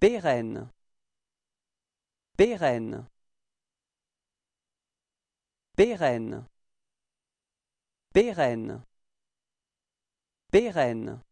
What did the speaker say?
pérenne pérenne pérenne pérenne pérenne